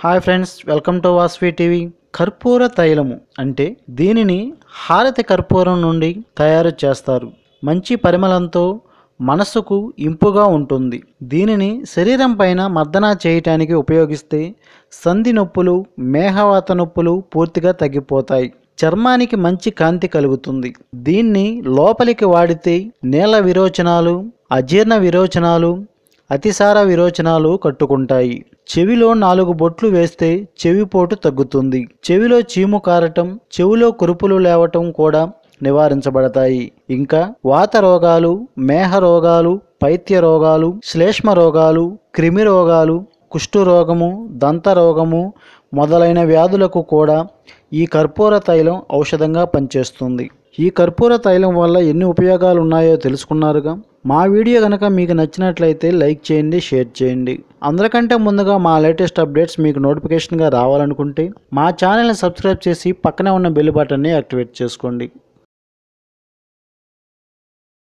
hi friends welcome to Vasvi TV కర్పూర తైలము అంటే దీనిని హారతి కర్పూరం నుండి తయారు చేస్తారు మంచి పరిమళంతో మనసుకు ఇంపుగా ఉంటుంది దీనిని శరీరం పైన మర్దన చేయటానికి ఉపయోగిస్తే సంధి నొప్పులు మేఘవాత నొప్పులు పూర్తిగా తగ్గిపోతాయి చర్మానికి మంచి కాంతి కలుగుతుంది దీన్ని లోపలికి వాడితే నేల విరోచనాలు అజీర్ణ విరోచనాలు అతిసార విరోచనాలు కట్టుకుంటాయి చెవిలో నాలుగు బొట్లు వేస్తే చెవిపోటు తగ్గుతుంది చెవిలో చీము కారటం చెవిలో కురుపులు లేవటం కూడా నివారించబడతాయి ఇంకా వాత రోగాలు మేహ రోగాలు పైత్య రోగాలు శ్లేష్మ రోగాలు క్రిమి రోగాలు కుష్టు రోగము దంత రోగము మొదలైన వ్యాధులకు కూడా ఈ కర్పూర తైలం ఔషధంగా పనిచేస్తుంది ఈ కర్పూర తైలం వల్ల ఎన్ని ఉపయోగాలు ఉన్నాయో తెలుసుకున్నారుగా మా వీడియో కనుక మీకు నచ్చినట్లయితే లైక్ చేయండి షేర్ చేయండి అందరికంటే ముందుగా మా లేటెస్ట్ అప్డేట్స్ మీకు నోటిఫికేషన్గా రావాలనుకుంటే మా ఛానల్ని సబ్స్క్రైబ్ చేసి పక్కనే ఉన్న బెల్ బటన్ని యాక్టివేట్ చేసుకోండి